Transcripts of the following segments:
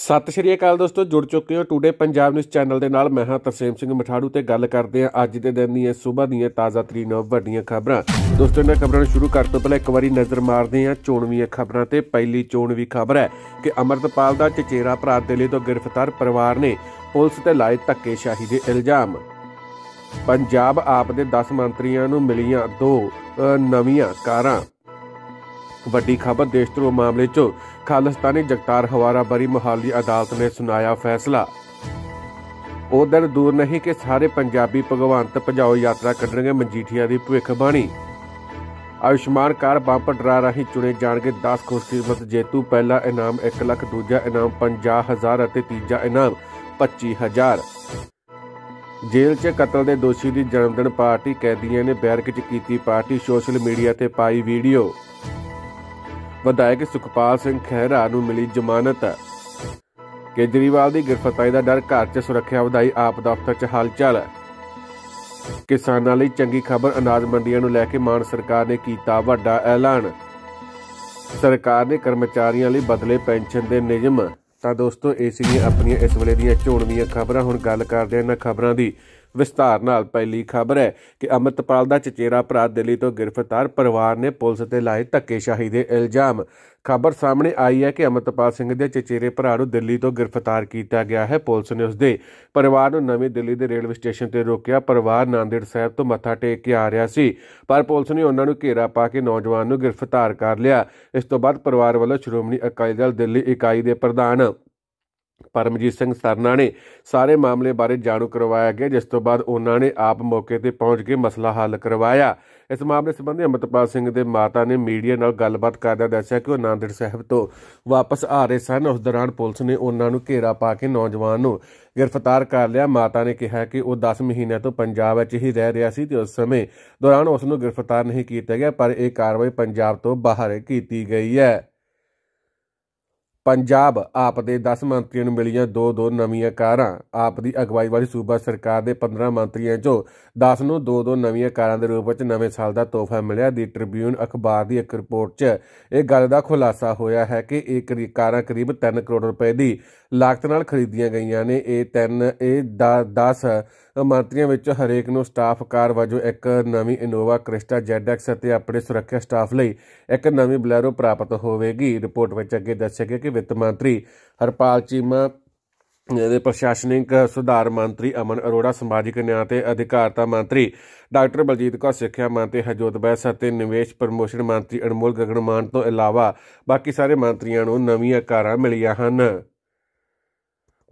ਸਤਿ ਸ਼੍ਰੀ ਅਕਾਲ ਦੋਸਤੋ ਜੁੜ ਚੁੱਕੇ ਹੋ ਟੂਡੇ ਪੰਜਾਬ ਨਿਊਜ਼ ਚੈਨਲ ਦੇ ਨਾਲ ਮੈਂ ਹਾਂ ਤਰਸੇਮ ਸਿੰਘ ਮਠਾੜੂ ਤੇ ਗੱਲ ਕਰਦੇ ਆ ਅੱਜ ਦੇ ਦਿਨ ਦੀਆਂ ਸਵੇਰ ਦੀਆਂ ਤਾਜ਼ਾ ਤਰੀਨ ਵੱਡੀਆਂ ਖਬਰਾਂ ਦੋਸਤੋ ਇਹਨਾਂ ਖਬਰਾਂ ਨੂੰ ਸ਼ੁਰੂ ਕਰਨ ਤੋਂ ਪਹਿਲਾਂ ਇੱਕ ਵਾਰੀ ਨਜ਼ਰ ਮਾਰਦੇ ਆ ਚੋਣਵੀਆਂ ਖਬਰਾਂ ਤੇ ਪਹਿਲੀ ਚੋਣਵੀ ਖਬਰ ਹੈ ਕਿ ਅਮਰਤਪਾਲ ਦਾ ਚਚੇਰਾ ਭਰਾ ਦਿੱਲੀ ਤੋਂ ਗ੍ਰਿਫਤਾਰ ਪਰਿਵਾਰ ਨੇ ਪੁਲਿਸ ਤੇ ਲਾਏ ਧੱਕੇਸ਼ਾਹੀ ਦੇ ਇਲਜ਼ਾਮ ਪੰਜਾਬ ਆਪ ਦੇ 10 ਮੰਤਰੀਆਂ ਨੂੰ ਮਿਲੀਆਂ ਦੋ ਨਵੀਆਂ ਕਾਰਾਂ ਵੱਡੀ ਖਬਰ ਦੇਸ਼ ਤੋਂ ਮਾਮਲੇ 'ਚ ਖਾਲਸਤਾਨੀ ਜਗਤਾਰ ਹਵਾਰਾ ਬਰੀ ਮਹਾਲੀ ਅਦਾਲਤ ਨੇ ਸੁਣਾਇਆ ਫੈਸਲਾ ਉਧਰ ਦੂਰ ਨਹੀਂ ਕਿ ਸਾਰੇ ਪੰਜਾਬੀ ਭਗਵੰਤ ਭਜਾਓ ਯਾਤਰਾ ਕੱਢਣਗੇ ਮਨਜੀਠੀਆ ਦੀ ਭਵਿੱਖ ਬਾਣੀ ਆਯੁਸ਼ਮਾਨ ਕਾਰ ਬੰਪ ਡਰਾ ਰਹੀ ਚੁਣੇ ਜਾਣਗੇ 10 ਖੁਸ਼ਕਿਸਮਤ ਜੇਤੂ ਪਹਿਲਾ ਇਨਾਮ 1 ਲੱਖ ਦੂਜਾ ਇਨਾਮ 50000 ਅਤੇ ਤੀਜਾ ਇਨਾਮ 25000 ਜੇਲ੍ਹ 'ਚ ਕਤਲ ਦੇ ਦੋਸ਼ੀ ਦੀ ਜਨਮਦਿਨ ਪਾਰਟੀ ਕੈਦੀਆਂ ਨੇ ਬੈਰਕ 'ਚ ਕੀਤੀ ਪਾਰਟੀ ਸੋਸ਼ਲ ਮੀਡੀਆ ਤੇ ਪਾਈ ਵੀਡੀਓ ਵਿਧਾਇਕ ਸੁਖਪਾਲ ਸਿੰਘ ਖਹਿਰਾ ਨੂੰ ਮਿਲੀ ਜ਼ਮਾਨਤ ਕੇਜਰੀਵਾਲ ਦੀ ਗ੍ਰਿਫਤਾਰੀ ਦਾ ਡਰ ਘਰ 'ਚ ਸੁਰੱਖਿਆ ਵਧਾਈ ਆਪ ਦਫ਼ਤਰ 'ਚ ਹਲਚਲ ਕਿਸਾਨਾਂ ਲਈ ਚੰਗੀ ਖਬਰ ਅਨਾਜ ਮੰਡੀਆਂ ਨੂੰ ਲੈ ਕੇ ਮਾਨ ਸਰਕਾਰ ਨੇ ਕੀਤਾ ਵੱਡਾ ਐਲਾਨ ਸਰਕਾਰ ਨੇ ਕਰਮਚਾਰੀਆਂ ਲਈ ਬਦਲੇ ਪੈਨਸ਼ਨ ਦੇ ਨਿਯਮ ਤਾਂ ਦੋਸਤੋ ਇਹ ਲਈ ਆਪਣੀਆਂ ਇਸ ਵੇਲੇ ਦੀਆਂ ਝੋਣਵੀਆਂ ਖਬਰਾਂ ਹੁਣ ਗੱਲ ਕਰਦੇ ਹਾਂ ਇਹਨਾਂ ਖਬਰਾਂ ਦੀ ਵਿਸਤਾਰ ਨਾਲ ਪਹਿਲੀ ਖਬਰ ਹੈ ਕਿ ਅਮਰਤਪਾਲ ਦਾ ਚਚੇਰਾ ਭਰਾ ਦਿੱਲੀ ਤੋਂ ਗ੍ਰਿਫਤਾਰ ਪਰਿਵਾਰ ਨੇ ਪੁਲਿਸ ਤੇ ਲਾਏ ਧੱਕੇਸ਼ਾਹੀ ਦੇ ਇਲਜ਼ਾਮ ਖਬਰ ਸਾਹਮਣੇ ਆਈ ਹੈ ਕਿ ਅਮਰਤਪਾਲ ਸਿੰਘ ਦੇ ਚਚੇਰੇ ਭਰਾ ਨੂੰ ਦਿੱਲੀ ਤੋਂ ਗ੍ਰਿਫਤਾਰ ਕੀਤਾ ਗਿਆ ਹੈ ਪੁਲਿਸ ਨੇ ਉਸ ਦੇ ਪਰਿਵਾਰ ਨੂੰ ਨਵੀਂ ਦਿੱਲੀ ਦੇ ਰੇਲਵੇ ਸਟੇਸ਼ਨ ਤੇ ਰੋਕਿਆ ਪਰਿਵਾਰ ਨਾਂਦੇੜ ਸਾਹਿਬ ਤੋਂ ਮੱਥਾ ਟੇਕ ਕੇ ਆ ਰਿਹਾ ਸੀ ਪਰ ਪੁਲਿਸ ਨੇ ਉਹਨਾਂ ਨੂੰ ਘੇਰਾ ਪਾ ਕੇ ਨੌਜਵਾਨ ਨੂੰ ਗ੍ਰਿਫਤਾਰ ਕਰ ਲਿਆ ਇਸ ਤੋਂ ਬਾਅਦ ਪਰਿਵਾਰ ਵੱਲੋਂ ਸ਼੍ਰੋਮਣੀ ਅਕਾਲੀ ਦਲ ਦਿੱਲੀ ਇਕਾਈ ਦੇ ਪ੍ਰਧਾਨ ਪਰਮਜੀਤ ਸਿੰਘ ਸਰਨਾ ਨੇ ਸਾਰੇ ਮਾਮਲੇ ਬਾਰੇ ਜਾਣੂ ਕਰਵਾਇਆ ਗਿਆ ਜਿਸ ਤੋਂ ਬਾਅਦ ਉਹਨਾਂ ਨੇ ਆਪ ਮੌਕੇ ਤੇ ਪਹੁੰਚ ਕੇ ਮਸਲਾ ਹੱਲ ਕਰਵਾਇਆ ਇਸ ਮਾਮਲੇ ਸੰਬੰਧੀ ਅਮਰਪਾਲ ਸਿੰਘ ਦੇ ਮਾਤਾ ਨੇ ਮੀਡੀਆ ਨਾਲ ਗੱਲਬਾਤ ਕਰਦਿਆਂ ਦੱਸਿਆ ਕਿ ਉਹ ਨਾਂਦੜ ਸਾਹਿਬ ਤੋਂ ਵਾਪਸ ਆ ਰਹੇ ਸਨ ਉਸ ਦੌਰਾਨ ਪੁਲਿਸ ਨੇ ਉਹਨਾਂ ਨੂੰ ਘੇਰਾ ਪਾ ਕੇ ਨੌਜਵਾਨ ਨੂੰ ਗ੍ਰਿਫਤਾਰ ਕਰ ਲਿਆ ਮਾਤਾ ਨੇ ਕਿਹਾ ਕਿ ਉਹ 10 ਮਹੀਨਿਆਂ ਤੋਂ ਪੰਜਾਬ ਵਿੱਚ ਹੀ ਰਹਿ ਰਿਹਾ ਸੀ ਤੇ ਉਸ ਸਮੇਂ ਦੌਰਾਨ ਉਸ ਨੂੰ ਗ੍ਰਿਫਤਾਰ ਨਹੀਂ ਕੀਤਾ ਗਿਆ ਪਰ ਇਹ ਕਾਰਵਾਈ ਪੰਜਾਬ ਤੋਂ ਬਾਹਰ ਕੀਤੀ ਗਈ ਹੈ ਪੰਜਾਬ ਆਪ ਦੇ 10 ਮੰਤਰੀਆਂ ਨੂੰ ਮਿਲੀਆਂ ਦੋ ਦੋ ਨਵੀਆਂ ਕਾਰਾਂ ਆਪ ਦੀ ਅਗਵਾਈ ਵਾਲੀ ਸੂਬਾ ਸਰਕਾਰ ਦੇ 15 ਮੰਤਰੀਆਂ ਚੋਂ 10 ਨੂੰ ਦੋ ਦੋ ਨਵੀਆਂ ਕਾਰਾਂ ਦੇ ਰੂਪ ਵਿੱਚ ਨਵੇਂ ਸਾਲ ਦਾ ਤੋਹਫਾ ਮਿਲਿਆ ਦੀ ਟ੍ਰਿਬਿਊਨ ਅਖਬਾਰ ਦੀ ਇੱਕ ਰਿਪੋਰਟ 'ਚ ਇਹ ਗੱਲ ਦਾ ਖੁਲਾਸਾ ਹੋਇਆ ਹੈ ਕਿ ਇਹ ਕਾਰਾਂ ਕਰੀਬ 3 ਕਰੋੜ ਰੁਪਏ ਦੀ ਲਾਗਤ ਨਾਲ ਖਰੀਦੀਆਂ ਗਈਆਂ ਨੇ ਇਹ 3 ਇਹ 10 ਮੰਤਰੀਆਂ ਵਿੱਚੋਂ ਹਰੇਕ ਨੂੰ ਸਟਾਫ ਕਾਰ ਵਜੋਂ ਇੱਕ ਨਵੀਂ ਇਨੋਵਾ ਕ੍ਰਿਸਟਾ ZX ਅਤੇ ਆਪਣੇ ਸੁਰੱਖਿਆ ਸਟਾਫ ਲਈ ਇੱਕ ਨਵੀਂ ਬਲੈਰੋ ਪ੍ਰਾਪਤ ਹੋਵੇਗੀ ਰਿਪੋਰਟ ਵਿੱਚ ਅੱਗੇ ਦੱਸਿਆ ਗਿਆ ਕਿ ਵਿੱਤ ਮੰਤਰੀ ਹਰਪਾਲ ਚੀਮਾ ਦੇ ਪ੍ਰਸ਼ਾਸਨਿਕ ਸੁਧਾਰ ਮੰਤਰੀ ਅਮਨ ਅਰੋੜਾ ਸਮਾਜਿਕ ਨਿਆਂ ਤੇ ਅਧਿਕਾਰਤਾ ਮੰਤਰੀ ਡਾਕਟਰ ਬਲਜੀਤ ਕੌਰ ਸਿੱਖਿਆ ਮੰਤਰੀ ਹਜੋਤ ਬੈਸ ਅਤੇ ਨਿਵੇਸ਼ ਪ੍ਰਮੋਸ਼ਨ ਮੰਤਰੀ ਅਨਮੋਲ ਗਗਨਮਾਨ ਤੋਂ ਇਲਾਵਾ ਬਾਕੀ ਸਾਰੇ ਮੰਤਰੀਆਂ ਨੂੰ ਨਵੀਆਂ ਕਾਰਾਂ ਮਿਲੀਆਂ ਹਨ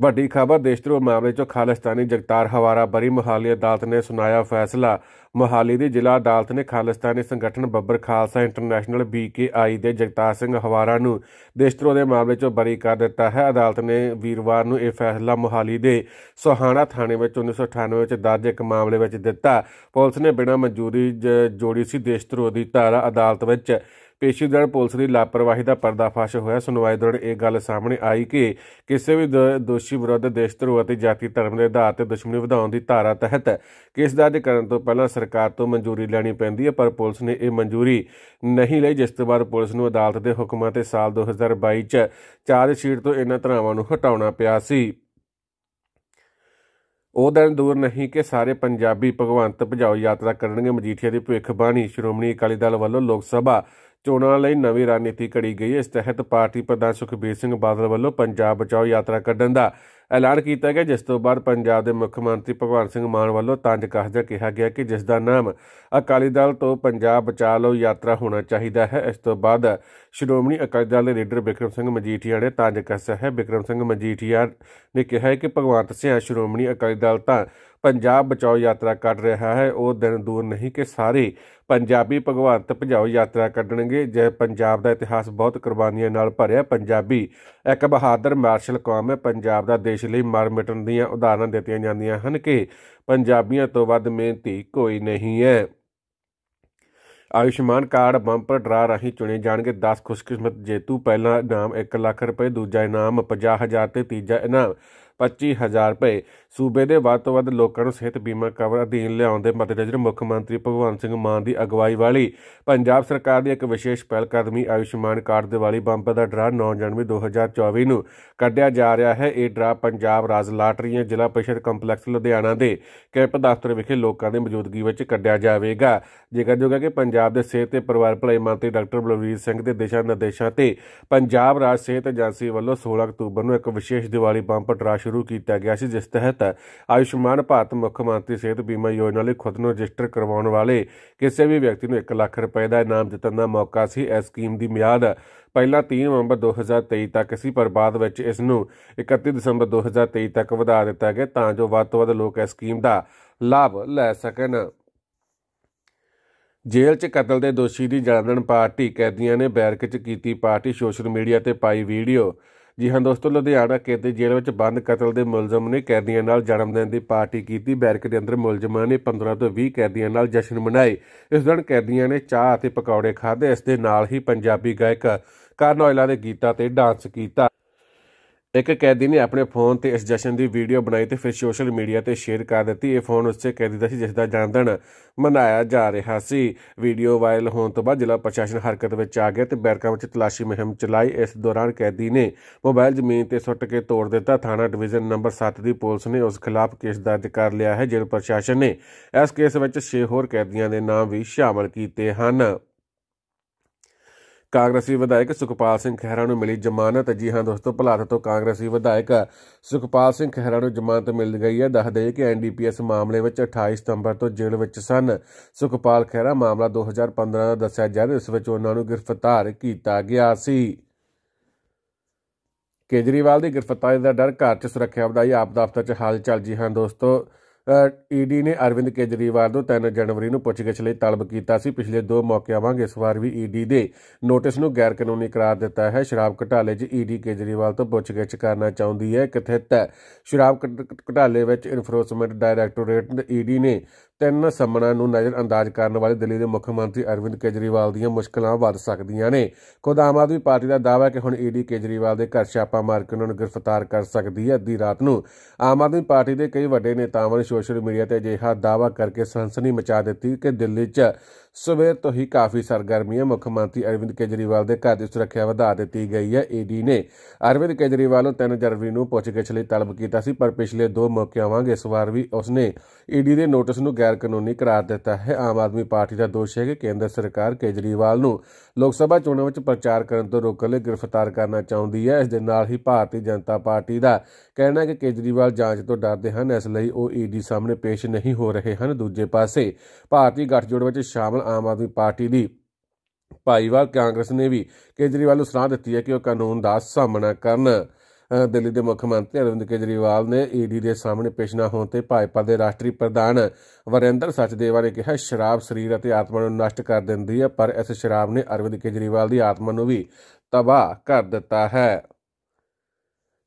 ਵੱਡੀ ਖਬਰ ਦੇਸ਼ਦਰੋਹ ਮਾਮਲੇ 'ਚ ਖਾਲਿਸਤਾਨੀ ਜਗਤਾਰ ਹਵਾਰਾ ਬਰੀ ਮੁਹਾਲੀ ਅਦਾਲਤ ਨੇ ਸੁਣਾਇਆ ਫੈਸਲਾ ਮੁਹਾਲੀ ਦੀ ਜ਼ਿਲ੍ਹਾ ਅਦਾਲਤ ਨੇ ਖਾਲਿਸਤਾਨੀ ਸੰਗਠਨ ਬੱਬਰ ਖਾਲਸਾ ਇੰਟਰਨੈਸ਼ਨਲ ਬੀਕੇਆਈ ਦੇ ਜਗਤਾਰ ਸਿੰਘ ਹਵਾਰਾ ਨੂੰ ਦੇਸ਼ਦਰੋਹ ਦੇ ਮਾਮਲੇ 'ਚ ਬਰੀ ਕਰ ਦਿੱਤਾ ਹੈ ਅਦਾਲਤ ਨੇ ਵੀਰਵਾਰ ਨੂੰ ਇਹ ਫੈਸਲਾ ਮੁਹਾਲੀ ਦੇ ਸੋਹਾਣਾ ਥਾਣੇ ਵਿੱਚ 1998 ਵਿੱਚ ਦਰਜ ਇੱਕ ਮਾਮਲੇ ਵਿੱਚ ਦਿੱਤਾ ਪੁਲਿਸ ਨੇ ਬਿਨਾਂ ਮਨਜ਼ੂਰੀ ਜੋੜੀ ਸੀ ਦੇਸ਼ਦਰੋਹ ਦੀ ਧਾਰਾ ਅਦਾਲਤ ਵਿੱਚ ਪੇਸ਼ੇਦਾਰ ਪੁਲਿਸ ਦੀ ਲਾਪਰਵਾਹੀ ਦਾ ਪਰਦਾਫਾਸ਼ ਹੋਇਆ ਸੁਣਵਾਈ ਦੌਰਾਨ ਇਹ ਗੱਲ ਸਾਹਮਣੇ ਆਈ ਕਿ ਕਿਸੇ ਵੀ ਦੋਸ਼ੀ ਵਿਰੁੱਧ ਦੇਸ਼ ਧਰੋਹ ਅਤੇ ਜਾਤੀ ਧਰਮ ਦੇ ਆਧਾਰ ਤੇ ਦਸ਼ਮਣੀ ਵਧਾਉਣ ਦੀ ਧਾਰਾ ਤਹਿਤ ਕੇਸ ਦਰਜ ਕਰਨ ਤੋਂ ਪਹਿਲਾਂ ਸਰਕਾਰ ਤੋਂ ਮਨਜ਼ੂਰੀ ਲੈਣੀ ਪੈਂਦੀ ਹੈ ਪਰ ਪੁਲਿਸ ਨੇ ਇਹ ਮਨਜ਼ੂਰੀ ਨਹੀਂ ਲਈ ਜਿਸ ਤੋਂ ਬਾਅਦ ਪੁਲਿਸ ਨੂੰ ਅਦਾਲਤ ਦੇ ਹੁਕਮਾਂ ਤੇ ਸਾਲ 2022 ਚ ਚਾਰਜ ਸ਼ੀਟ ਤੋਂ ਇਹਨਾਂ ਧਰਾਵਾਂ ਨੂੰ ਹਟਾਉਣਾ ਪਿਆ ਸੀ ਉਹ ਦਿਨ ਦੂਰ ਨਹੀਂ ਕਿ ਸਾਰੇ ਪੰਜਾਬੀ ਭਗਵੰਤ ਭਜਾਓ ਯਾਤਰਾ ਕਰਨਗੇ ਮਜੀਠੀਆ ਦੀ ਭਵਿੱਖ ਬਾਣੀ ਸ਼੍ਰੋਮਣੀ ਅਕਾਲੀ ਦਲ ਵੱਲੋਂ ਲੋਕ ਸਭਾ ਚੋਣਾਂ ਲਈ ਨਵੀਂ ਰਣਨੀਤੀ ਘੜੀ ਗਈ ਹੈ ਇਸ ਤਹਿਤ ਪਾਰਟੀ ਪ੍ਰਧਾਨ ਸੁਖਬੀਰ ਸਿੰਘ ਬਾਦਲ ਵੱਲੋਂ ਪੰਜਾਬ ਬਚਾਓ ਯਾਤਰਾ ਕੱਢਣ ਦਾ ਐਲਾਨ ਕੀਤਾ ਗਿਆ ਜਿਸ ਤੋਂ ਬਾਅਦ ਪੰਜਾਬ ਦੇ ਮੁੱਖ ਮੰਤਰੀ ਭਗਵੰਤ ਸਿੰਘ ਮਾਨ ਵੱਲੋਂ ਤੰਜ ਕਹਦਾ ਕਿਹਾ ਗਿਆ ਕਿ ਜਿਸ ਦਾ ਨਾਮ ਅਕਾਲੀ ਦਲ ਤੋਂ ਪੰਜਾਬ ਬਚਾ ਲਓ ਯਾਤਰਾ ਹੋਣਾ ਚਾਹੀਦਾ ਹੈ ਇਸ ਤੋਂ ਬਾਅਦ ਸ਼੍ਰੋਮਣੀ ਅਕਾਲੀ ਦਲ ਦੇ ਲੀਡਰ ਬਿਕਰਮ ਸਿੰਘ ਮਜੀਠੀਆ ਨੇ ਤੰਜ ਕਸਿਆ ਹੈ ਬਿਕਰਮ ਸਿੰਘ ਮਜੀਠੀਆ ਨੇ ਕਿਹਾ ਹੈ ਕਿ ਭਗਵੰਤ ਸਿੰਘ ਸ਼੍ਰੋਮਣੀ ਅਕਾਲੀ ਦਲ ਤਾਂ ਪੰਜਾਬ ਬਚਾਓ ਯਾਤਰਾ ਕੱਢ ਰਿਹਾ ਹੈ ਉਹ ਦਿਨ ਦੂਰ ਨਹੀਂ ਕਿ ਸਾਰੇ ਪੰਜਾਬੀ ਭਗਵੰਤ ਭਜਾਓ ਯਾਤਰਾ ਕੱਢਣਗੇ ਜੇ ਪੰਜਾਬ ਦਾ ਇਤਿਹਾਸ ਬਹੁਤ ਕੁਰਬਾਨੀਆਂ ਨਾਲ ਭਰਿਆ ਪੰਜਾਬੀ ਇੱਕ ਬਹਾਦਰ ਮਾਰਸ਼ਲ ਕੌਮ ਹੈ ਪੰਜਾਬ ਦਾ ਦੇਸ਼ ਲਈ ਮਰ ਮਿਟਣ ਦੀਆਂ ਉਦਾਹਰਨਾਂ ਦਿੱਤੀਆਂ ਜਾਂਦੀਆਂ ਹਨ ਕਿ ਪੰਜਾਬੀਆਂ ਤੋਂ ਵੱਧ ਮਿਹਨਤੀ ਕੋਈ ਨਹੀਂ ਹੈ ਆਯੁਸ਼ਮਾਨ ਕਾਰਡ ਬੰਪਰ ਡਰਾ ਰਹੀ ਚੁਣੇ ਜਾਣਗੇ 10 ਖੁਸ਼ਕਿਸਮਤ ਜੇਤੂ ਪਹਿਲਾ ਇਨਾਮ 1 ਲੱਖ ਰੁਪਏ ਦੂਜਾ ਇਨਾਮ 50000 ਤੇ ਤੀਜਾ ਇਨਾਮ 25000 ਰੁਪਏ ਸੂਬੇ ਦੇ ਵੱਧ ਤੋਂ ਵੱਧ ਲੋਕਾਂ ਨੂੰ ਸਿਹਤ ਬੀਮਾ ਕਵਰ ਅਧੀਨ ਲਿਆਉਣ ਦੇ ਮੱਦੇਨਜ਼ਰ ਮੁੱਖ ਮੰਤਰੀ ਭਗਵੰਤ ਸਿੰਘ ਮਾਨ ਦੀ ਅਗਵਾਈ ਵਾਲੀ ਪੰਜਾਬ ਸਰਕਾਰ ਦੀ ਇੱਕ ਵਿਸ਼ੇਸ਼ ਪਹਿਲ ਕਦਮੀ ਆਯੁਸ਼ਮਾਨ ਕਾਰਡ ਦਿਵਾਲੀ ਬੰਪ ਦਾ ਡਰਾ 9 ਜਨਵਰੀ 2024 ਨੂੰ ਕੱਢਿਆ ਜਾ ਰਿਹਾ ਹੈ ਇਹ ਡਰਾ ਪੰਜਾਬ ਰਾਜ ਲਾਟਰੀਆਂ ਜ਼ਿਲ੍ਹਾ ਪਰਿਸ਼ਦ ਕੰਪਲੈਕਸ ਲੁਧਿਆਣਾ ਦੇ ਕੈਂਪ ਦਫ਼ਤਰ ਵਿਖੇ ਲੋਕਾਂ ਦੀ ਮੌਜੂਦਗੀ ਵਿੱਚ ਕੱਢਿਆ ਜਾਵੇਗਾ ਜੇਕਰ ਜੋਗਾ ਕਿ ਪੰਜਾਬ ਦੇ ਸਿਹਤ ਤੇ ਪਰਿਵਾਰ ਭਲਾਈ ਮੰਤਰੀ ਡਾਕਟਰ ਬਲਵੀਰ ਸਿੰਘ ਦੇ ਦਿਸ਼ਾ ਨਿਰਦੇਸ਼ਾਂ ਤੇ ਪੰਜਾਬ ਰਾਜ ਸਿਹਤ ਏਜੰਸੀ ਵੱਲੋਂ 16 ਅਕਤੂਬਰ ਨੂੰ ਇੱਕ ਵਿਸ਼ੇਸ਼ ਦਿਵਾਲੀ ਬੰਪ ਡਰਾ ਸ਼ੁਰੂ ਕੀਤਾ ਗਿਆ ਸੀ ਜਿਸ ਤਹਿਤ ਆਯੁਸ਼ਮਾਨ ਭਾਰਤ ਮੁੱਖ ਮੰਤਰੀ ਸਿਹਤ ਬੀਮਾ ਯੋਜਨਾ ਲਈ ਖੁਦ ਨੂੰ ਰਜਿਸਟਰ ਕਰਵਾਉਣ ਵਾਲੇ ਕਿਸੇ ਵੀ ਵਿਅਕਤੀ ਨੂੰ 1 ਲੱਖ ਰੁਪਏ ਦਾ ਇਨਾਮ ਦਿੱਤਣ ਦਾ ਮੌਕਾ ਸੀ ਇਸ ਸਕੀਮ ਦੀ ਮਿਆਦ ਪਹਿਲਾਂ 3 ਨਵੰਬਰ 2023 ਤੱਕ ਸੀ ਪਰ ਬਾਅਦ ਵਿੱਚ ਇਸ ਨੂੰ 31 ਦਸੰਬਰ 2023 ਤੱਕ ਵਧਾ ਦਿੱਤਾ ਗਿਆ ਤਾਂ ਜੋ ਵੱਧ ਤੋਂ ਵੱਧ ਲੋਕ ਇਸ ਸਕੀਮ ਦਾ ਲਾਭ ਲੈ ਸਕਣ ਜੇਲ੍ਹ 'ਚ ਕਤਲ ਦੇ ਦੋਸ਼ੀ ਦੀ ਜਨਮ ਪਾਰਟੀ ਕੈਦੀਆਂ ਨੇ ਬੈਰਕ 'ਚ ਕੀਤੀ ਪਾਰਟੀ ਸੋਸ਼ਲ ਮੀਡੀਆ ਤੇ ਪਾਈ ਵੀਡੀਓ ਜੀ ਹਾਂ ਦੋਸਤੋ ਲੁਧਿਆਣਾ ਕੇਂਦਰ ਦੇ ਜੇਲ੍ਹ ਵਿੱਚ ਬੰਦ ਕਤਲ ਦੇ ਮੁਲਜ਼ਮ ਨੇ ਕੈਦੀਆਂ ਨਾਲ ਜਨਮ ਦਿਨ ਦੀ ਪਾਰਟੀ ਕੀਤੀ ਬੈਰਕ ਦੇ ਅੰਦਰ ਮੁਲਜ਼ਮਾਂ ਨੇ 15 ਤੋਂ 20 ਕੈਦੀਆਂ ਨਾਲ ਜਸ਼ਨ ਮਨਾਏ ਇਸ ਦੌਰਾਨ ਕੈਦੀਆਂ ਨੇ ਚਾਹ ਅਤੇ ਪਕੌੜੇ ਖਾਧੇ ਇਸ ਦੇ ਨਾਲ ਹੀ ਪੰਜਾਬੀ ਗਾਇਕ ਕਰਨ ਔਇਲਾ ਦੇ ਗੀਤਾਂ ਤੇ ਡਾਂਸ ਕੀਤਾ ਇੱਕ ਕੈਦੀ ਨੇ ਆਪਣੇ ਫੋਨ ਤੇ ਇਸ ਜਸ਼ਨ ਦੀ ਵੀਡੀਓ ਬਣਾਈ ਤੇ ਫਿਰ ਸੋਸ਼ਲ ਮੀਡੀਆ ਤੇ ਸ਼ੇਅਰ ਕਰ ਦਿੱਤੀ ਇਹ ਫੋਨ ਉਸ ਤੇ ਕੈਦੀ ਦਾ ਸੀ ਜਿਸ ਦਾ ਜਨਮਦਿਨ ਮਨਾਇਆ ਜਾ ਰਿਹਾ ਸੀ ਵੀਡੀਓ ਵਾਇਰਲ ਹੋਣ ਤੋਂ ਬਾਅਦ ਜ਼ਿਲ੍ਹਾ ਪ੍ਰਸ਼ਾਸਨ ਹਰਕਤ ਵਿੱਚ ਆ ਗਿਆ ਤੇ ਬੈਰਕਾਂ ਵਿੱਚ ਤਲਾਸ਼ੀ ਮੁਹਿੰਮ ਚਲਾਈ ਇਸ ਦੌਰਾਨ ਕੈਦੀ ਨੇ ਮੋਬਾਈਲ ਜ਼ਮੀਨ ਤੇ ਸੁੱਟ ਕੇ ਤੋੜ ਦਿੱਤਾ ਥਾਣਾ ਡਿਵੀਜ਼ਨ ਨੰਬਰ 7 ਦੀ ਪੁਲਿਸ ਨੇ ਉਸ ਖਿਲਾਫ ਕੇਸ ਦਰਜ ਕਰ ਲਿਆ ਹੈ ਜ਼ਿਲ੍ਹਾ ਪ੍ਰਸ਼ਾਸਨ ਨੇ ਇਸ ਕੇਸ ਵਿੱਚ 6 ਹੋਰ ਕੈਦੀਆਂ ਦੇ ਨਾਮ ਵੀ ਸ਼ਾਮਲ ਕੀਤੇ ਹਨ ਕਾਂਗਰਸੀ ਵਿਧਾਇਕ ਸੁਖਪਾਲ ਸਿੰਘ ਖਹਿਰਾ ਨੂੰ ਮਿਲੀ ਜ਼ਮਾਨਤ ਜੀ ਹਾਂ ਦੋਸਤੋ ਭਲਾਤ ਤੋਂ ਕਾਂਗਰਸੀ ਵਿਧਾਇਕ ਸੁਖਪਾਲ ਸਿੰਘ ਖਹਿਰਾ ਨੂੰ ਜ਼ਮਾਨਤ ਮਿਲ ਗਈ ਹੈ ਦੱਸ ਦੇ ਕਿ ਐਨਡੀਪੀਐਸ ਮਾਮਲੇ ਵਿੱਚ 28 ਸਤੰਬਰ ਤੋਂ ਜੇਲ੍ਹ ਵਿੱਚ ਸਨ ਸੁਖਪਾਲ ਖਹਿਰਾ ਮਾਮਲਾ 2015 ਦਾ ਦੱਸਿਆ ਜਾ ਰਿਹਾ ਇਸ ਵਿੱਚ ਉਹਨਾਂ ਨੂੰ ਗ੍ਰਿਫਤਾਰ ਕੀਤਾ ਗਿਆ ਸੀ ਕੇਜਰੀਵਾਲ ਦੀ ਗ੍ਰਿਫਤਾਰੀ ਦਾ ਡਰ ਘਰ 'ਚ ਸੁਰੱਖਿਆ ਵਧਾਈ ਆਪ ਦਫ਼ਤਰ 'ਚ ਚਾਲ ਜੀ ਹਾਂ ਦੋਸਤੋ ਈਡੀ ਨੇ ਅਰਵਿੰਦ ਕੇਜਰੀਵਾਲ ਨੂੰ 3 ਜਨਵਰੀ ਨੂੰ ਪੁੱਛਗਿੱਛ ਲਈ ਤਲਬ ਕੀਤਾ ਸੀ ਪਿਛਲੇ ਦੋ ਮੌਕਿਆਂ ਵਾਂਗ ਇਸ ਵਾਰ ਵੀ ਈਡੀ ਦੇ ਨੋਟਿਸ ਨੂੰ ਗੈਰ ਕਾਨੂੰਨੀ ਕਰਾਰ ਦਿੱਤਾ ਹੈ ਸ਼ਰਾਬ ਘਟਾਲੇ 'ਚ ਈਡੀ ਕੇਜਰੀਵਾਲ ਤੋਂ ਪੁੱਛਗਿੱਛ ਕਰਨਾ ਚਾਹੁੰਦੀ ਹੈ ਕਥਿਤ ਸ਼ਰਾਬ ਘਟਾਲੇ ਵਿੱਚ ਇਨਫੋਰਸਮੈਂਟ ਡਾਇਰੈਕਟੋਰੇਟ ਈਡੀ ਨੇ ਤਿੰਨ ਸੰਮਣਾਂ ਨੂੰ ਨਜ਼ਰ ਅੰਦਾਜ਼ ਕਰਨ ਵਾਲੇ ਦਿੱਲੀ ਦੇ ਮੁੱਖ ਮੰਤਰੀ ਅਰਵਿੰਦ ਕੇਜਰੀਵਾਲ ਦੀਆਂ ਮੁਸ਼ਕਲਾਂ ਵੱਧ ਸਕਦੀਆਂ ਨੇ ਖੁਦ ਆਮ ਆਦਮੀ ਪਾਰਟੀ ਦਾ ਦਾਅਵਾ ਹੈ ਕਿ ਹੁਣ ਈਡੀ ਕੇਜਰੀਵਾਲ ਦੇ ਘਰ ਛਾਪਾ ਮਾਰ ਕੇ ਉਹਨਾਂ ਨੂੰ ਗ੍ਰਿਫਤਾਰ ਕਰ ਸਕਦੀ ਹੈ ਅੱਧੀ ਰਾਤ ਨੂੰ ਆਮ ਆਦਮੀ ਪਾਰਟੀ ਦੇ ਕਈ ਵੱਡੇ ਨੇਤਾਵਾਂ ਨੇ ਸੋਸ਼ਲ ਮੀਡੀਆ ਤੇ ਅਜਿਹਾ ਦਾਵਾ ਕਰਕੇ ਸਨਸਨੀ ਮਚਾ ਦਿੱਤੀ ਕਿ ਦਿੱਲੀ 'ਚ ਸਵੇਰ ਤੋਂ ਹੀ ਕਾਫੀ ਸਰਗਰਮੀਆਂ ਮੁੱਖ ਮੰਤਰੀ ਅਰਵਿੰਦ ਕੇਜਰੀਵਾਲ ਦੇ ਘਰ ਦੀ ਸੁਰੱਖਿਆ ਵਧਾ ਦਿੱਤੀ ਗਈ ਹੈ ਏਡੀ ਨੇ ਅਰਵਿੰਦ ਕੇਜਰੀਵਾਲ ਨੂੰ 3 ਜਨਵਰੀ ਨੂੰ ਪੁੱਛਗਿੱਛ ਲਈ ਤਲਬ ਕੀਤਾ ਸੀ ਪਰ ਪਿਛਲੇ ਦੋ ਮੌਕਿਆਂ ਵਾਂਗ ਇਸ ਵਾਰ ਵੀ ਉਸਨੇ ਏਡੀ ਦੇ ਨੋਟਿਸ ਨੂੰ ਗੈਰ ਕਾਨੂੰਨੀ ਕਰਾਰ ਦਿੱਤਾ ਹੈ ਆਮ ਆਦਮੀ ਪਾਰਟੀ ਦਾ ਦੋਸ਼ ਹੈ ਕਿ ਕੇਂਦਰ ਸਰਕਾਰ ਕੇਜਰੀਵਾਲ ਨੂੰ ਲੋਕ ਸਭਾ ਚੋਣਾਂ ਵਿੱਚ ਪ੍ਰਚਾਰ ਕਰਨ ਤੋਂ ਰੋਕਣ ਲਈ ਗ੍ਰਿਫਤਾਰ ਕਰਨਾ ਚਾਹੁੰਦੀ ਹੈ ਇਸ ਦੇ ਨਾਲ ਹੀ ਭਾਰਤੀ ਜਨਤਾ ਪਾਰਟੀ ਦਾ ਕਹਿਣਾ ਹੈ ਕਿ ਕੇਜਰੀਵਾਲ ਜਾਂਚ ਤੋਂ ਡਰਦੇ ਹਨ ਇਸ ਲਈ ਉਹ ਏਡੀ ਸਾਹਮਣੇ ਪੇਸ਼ ਨਹੀਂ ਹੋ ਰਹੇ ਹਨ ਦੂਜੇ ਪਾਸੇ ਭਾਰਤੀ ਗੱਠਜੋੜ ਵਿੱਚ ਸ਼ਾਮਲ ਆਮ ਆਦਮੀ ਪਾਰਟੀ ਦੀ ਭਾਈਵਾਲ ਕਾਂਗਰਸ ਨੇ ਵੀ ਕੇਜਰੀਵਾਲ ਨੂੰ ਸਲਾਹ ਦਿੱਤੀ ਹੈ ਕਿ ਉਹ ਕਾਨੂੰਨ ਦਾ ਸਾਹਮਣਾ ਕਰਨ ਦਿੱਲੀ ਦੇ ਮੁੱਖ ਮੰਤਰੀ ਅਰਵਿੰਦ ਕੇਜਰੀਵਾਲ ਨੇ ਈਡੀ ਦੇ ਸਾਹਮਣੇ ਪੇਸ਼ ਨਾ ਹੋਣ ਤੇ ਭਾਜਪਾ ਦੇ ਰਾਸ਼ਟਰੀ ਪ੍ਰਧਾਨ ਵਰਿੰਦਰ ਸਚਦੇਵਾ ਨੇ ਕਿਹਾ ਸ਼ਰਾਬ ਸਰੀਰ ਅਤੇ ਆਤਮਾ ਨੂੰ ਨਸ਼ਟ ਕਰ ਦਿੰਦੀ ਹੈ ਪਰ ਇਸ ਸ਼ਰਾਬ ਨੇ ਅਰਵਿੰਦ ਕੇਜਰੀਵਾਲ ਦੀ ਆਤਮਾ ਨੂੰ ਵੀ ਤਬਾਹ ਕਰ ਦਿੱਤਾ ਹੈ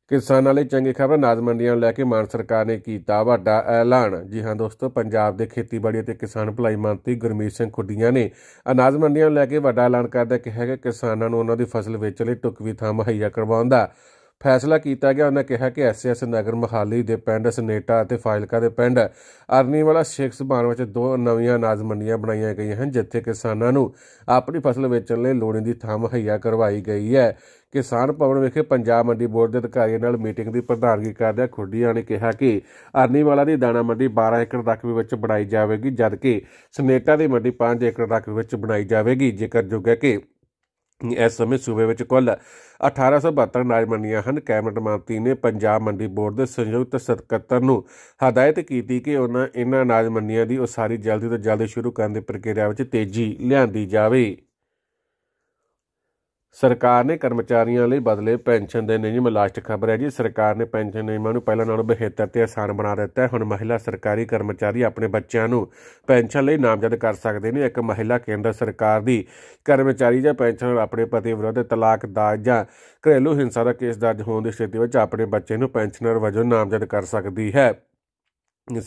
ਕਿਸਾਨਾਂ ਲਈ ਚੰਗੀ ਖਬਰ ਨਾਜ ਮੰਡੀਆਂ ਨੂੰ ਲੈ ਕੇ ਮਾਨ ਸਰਕਾਰ ਨੇ ਕੀਤਾ ਵੱਡਾ ਐਲਾਨ ਜੀ ਹਾਂ ਦੋਸਤੋ ਪੰਜਾਬ ਦੇ ਖੇਤੀਬਾੜੀ ਅਤੇ ਕਿਸਾਨ ਭਲਾਈ ਮੰਤਰੀ ਗੁਰਮੀਤ ਸਿੰਘ ਖੁੱਡੀਆਂ ਨੇ ਅਨਾਜ ਮੰਡੀਆਂ ਨੂੰ ਲੈ ਕੇ ਵੱਡਾ ਐਲਾਨ ਕਰਦਾ ਕਿਹਾ ਕਿ ਕਿਸਾਨਾਂ ਨੂੰ ਉਹਨਾਂ ਦੀ ਫਸਲ ਵੇਚਣ ਲਈ ਟੁਕਵੀ ਥਾਂ ਮੁਹੱਈਆ ਕਰਵਾਉਣ ਦਾ ਫੈਸਲਾ ਕੀਤਾ ਗਿਆ ਉਹਨਾਂ ਕਿਹਾ ਕਿ ਐਸਐਸ ਨਗਰ ਮਹਾਲੀ ਦੇ ਪਿੰਡ ਸਨੇਟਾ ਅਤੇ ਫਾਇਲਕਾ ਦੇ ਪਿੰਡ ਅਰਨੀ ਵਾਲਾ ਸ਼ੇਖ ਸੁਭਾਨ ਵਿੱਚ ਦੋ ਨਵੀਆਂ ਅਨਾਜ ਮੰਡੀਆਂ ਬਣਾਈਆਂ ਗਈਆਂ ਹਨ ਜਿੱਥੇ ਕਿਸਾਨਾਂ ਨੂੰ ਆਪਣੀ ਫਸਲ ਵੇਚਣ ਲਈ ਲੋੜੀਂਦੀ ਥਾਂ ਮੁਹੱਈਆ ਕਰਵਾਈ ਗਈ ਹੈ ਕਿਸਾਨ ਭਵਨ ਵਿਖੇ ਪੰਜਾਬ ਮੰਡੀ ਬੋਰਡ ਦੇ ਅਧਿਕਾਰੀਆਂ ਨਾਲ ਮੀਟਿੰਗ ਦੀ ਪ੍ਰਧਾਨਗੀ ਕਰਦਿਆਂ ਖੁੱਡੀਆਂ ਨੇ ਕਿਹਾ ਕਿ ਅਰਨੀਵਾਲਾ ਦੀ ਦਾਣਾ ਮੰਡੀ 12 ਏਕੜ ਰਕਬੇ ਵਿੱਚ ਬਣਾਈ ਜਾਵੇਗੀ ਜਦਕਿ ਸਨੇਟਾ ਦੀ ਮੰਡੀ 5 ਏਕੜ ਰਕਬੇ ਵਿੱਚ ਬਣਾਈ ਜਾਵੇਗੀ ਜੇਕਰ ਜੋ ਹੈ ਕਿ ਇਸ ਸਮੇਂ ਸੂਬੇ ਵਿੱਚ ਕੁੱਲ 1872 ਅਨਾਜ ਮੰਡੀਆਂ ਹਨ ਕੈਬਨਿਟ ਮੰਤਰੀ ਨੇ ਪੰਜਾਬ ਮੰਡੀ ਬੋਰਡ ਦੇ ਸੰਯੁਕਤ ਸਕੱਤਰ ਨੂੰ ਹਦਾਇਤ ਕੀਤੀ ਕਿ ਉਹਨਾਂ ਇਹਨਾਂ ਅਨਾਜ ਮੰਡੀਆਂ ਦੀ ਉਸਾਰੀ ਜਲਦੀ ਤੋਂ ਜਲਦੀ ਸ਼ੁਰੂ ਕਰਨ ਦੀ ਪ੍ਰਕਿਰਿਆ ਵਿੱਚ ਤੇਜ਼ੀ ਲਿਆਂਦੀ ਜਾਵੇ ਸਰਕਾਰ ਨੇ ਕਰਮਚਾਰੀਆਂ ਲਈ ਬਦਲੇ ਪੈਨਸ਼ਨ ਦੇ ਨਿਯਮ ਲਾਸਟ ਖਬਰ ਹੈ ਜੀ ਸਰਕਾਰ ਨੇ ਪੈਨਸ਼ਨ ਨਿਯਮਾਂ ਨੂੰ ਪਹਿਲਾਂ ਨਾਲੋਂ ਬਿਹਤਰ ਤੇ ਆਸਾਨ ਬਣਾ ਦਿੱਤਾ ਹੈ ਹੁਣ ਮਹਿਲਾ ਸਰਕਾਰੀ ਕਰਮਚਾਰੀ ਆਪਣੇ ਬੱਚਿਆਂ ਨੂੰ ਪੈਨਸ਼ਨ ਲਈ ਨਾਮਜ਼ਦ ਕਰ ਸਕਦੇ ਨੇ ਇੱਕ ਮਹਿਲਾ ਕੇਂਦਰ ਸਰਕਾਰ ਦੀ ਕਰਮਚਾਰੀ ਜਾਂ ਪੈਨਸ਼ਨਰ ਆਪਣੇ ਪਤੀ ਵਿਰੁੱਧ ਤਲਾਕ ਦਾਜ ਜਾਂ ਘਰੇਲੂ ਹਿੰਸਾ ਦਾ ਕੇਸ ਦਰਜ ਹੋਣ ਦੀ ਸਥਿਤੀ ਵਿੱਚ ਆਪਣੇ ਬੱਚੇ ਨੂੰ ਪੈਨਸ਼ਨਰ ਵਜੋਂ ਨਾਮਜ਼ਦ ਕਰ ਸਕਦੀ ਹੈ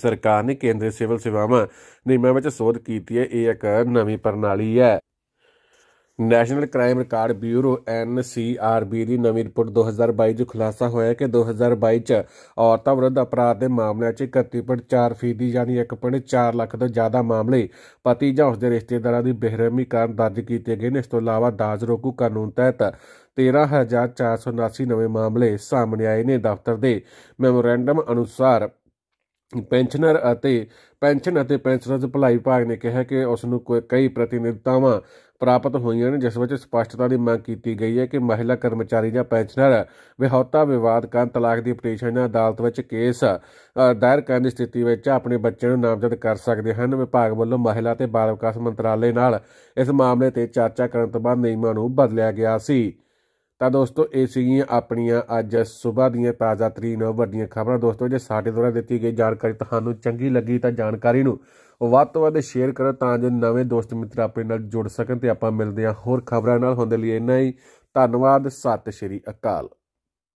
ਸਰਕਾਰ ਨੇ ਕੇਂਦਰੀ ਸਿਵਲ ਸੇਵਾਵਾਂ ਨਿਯਮਾਂ ਵਿੱਚ ਸੋਧ ਕੀਤੀ ਹੈ ਇਹ ਇੱਕ ਨਵੀਂ ਪ੍ਰਣਾਲੀ ਹੈ national crime record bureau NCRB ਦੀ ਨਵੀਂ ਰਿਪੋਰਟ 2022 'ਚ ਖੁਲਾਸਾ ਹੋਇਆ ਕਿ 2022 'ਚ ਔਰਤਾਂ ਵਿਰੁੱਧ ਅਪਰਾਧ ਦੇ ਮਾਮਲਿਆਂ 'ਚ 31.4 ਫੀਸਦੀ ਯਾਨੀ 1.4 ਲੱਖ ਤੋਂ ਜ਼ਿਆਦਾ ਮਾਮਲੇ ਪਤੀ ਜਾਂ ਉਸ ਦੇ ਰਿਸ਼ਤੇਦਾਰਾਂ ਦੀ ਬੇਰਹਿਮੀ ਕਾਰਨ ਦਰਜ ਕੀਤੇ ਗਏ ਨੇ ਇਸ ਤੋਂ ਇਲਾਵਾ ਦਾਜ ਰੋਕੂ ਕਾਨੂੰਨ ਤਹਿਤ 13479 ਨਵੇਂ ਮਾਮਲੇ ਸਾਹਮਣੇ ਆਏ ਨੇ ਦਫ਼ਤਰ ਦੇ ਮੈਮੋਰੈਂਡਮ ਅਨੁਸਾਰ ਪੈਨਸ਼ਨਰ ਅਤੇ ਪੈਨਸ਼ਨ ਅਤੇ ਪੈਨਸ਼ਨਰ ਦੇ ਭਲਾਈ ਵਿਭਾਗ ਨੇ ਕਿਹਾ ਕਿ ਉਸ ਨੂੰ ਕਈ ਪ੍ਰਤੀਨਿਧਤਾਵਾਂ ਪ੍ਰਾਪਤ ਹੋਈਆਂ ਨੇ ਜਿਸ ਵਿੱਚ ਸਪਸ਼ਟਤਾ ਦੀ ਮੰਗ ਕੀਤੀ ਗਈ ਹੈ ਕਿ ਮਹਿਲਾ ਕਰਮਚਾਰੀ ਜਾਂ ਪੈਨਸ਼ਨਰ ਵਿਹੋਤਾ ਵਿਵਾਦ ਕਾਰਨ ਤਲਾਕ ਦੀ ਪਟੀਸ਼ਨ ਜਾਂ ਅਦਾਲਤ ਵਿੱਚ ਕੇਸ ਦਾਇਰ ਕਰਨ ਦੀ ਸਥਿਤੀ ਵਿੱਚ ਆਪਣੇ ਬੱਚੇ ਨੂੰ ਨਾਮਜ਼ਦ ਕਰ ਸਕਦੇ ਹਨ ਵਿਭਾਗ ਵੱਲੋਂ ਮਹਿਲਾ ਤੇ ਬਾਲ ਵਿਕਾਸ ਮੰਤਰਾਲੇ ਨਾਲ ਇਸ ਮਾਮਲੇ ਤੇ ਚਰਚਾ ਕਰਨ ਤੋਂ ਬਾਅਦ ਨਿਯਮਾਂ ਨੂੰ ਬਦਲਿਆ ਗਿਆ ਸੀ ਤਾਂ ਦੋਸਤੋ ਇਹ ਸੀਗੀਆਂ ਆਪਣੀਆਂ ਅੱਜ ਸਵੇਰ ਦੀਆਂ ਤਾਜ਼ਾ ਤਰੀਨ ਵੱਡੀਆਂ ਖਬਰਾਂ ਦੋਸਤੋ ਜੇ ਸਾਡੇ ਦੁਆਰਾ ਦਿੱਤੀ ਗਈ ਜਾਣਕਾਰੀ ਤੁਹਾਨੂੰ ਚੰਗੀ ਲੱਗੀ ਤਾਂ ਜਾਣਕਾਰੀ ਨੂੰ ਵੱਧ ਤੋਂ ਵੱਧ ਸ਼ੇਅਰ ਕਰੋ ਤਾਂ ਜੋ ਨਵੇਂ ਦੋਸਤ ਮਿੱਤਰ ਆਪਣੇ ਨਾਲ ਜੁੜ ਸਕਣ ਤੇ ਆਪਾਂ ਮਿਲਦੇ ਹਾਂ ਹੋਰ ਖਬਰਾਂ ਨਾਲ ਹੁੰਦੇ ਲਈ ਇੰਨਾ ਹੀ ਧੰਨਵਾਦ ਸਤਿ ਸ਼੍ਰੀ ਅਕਾਲ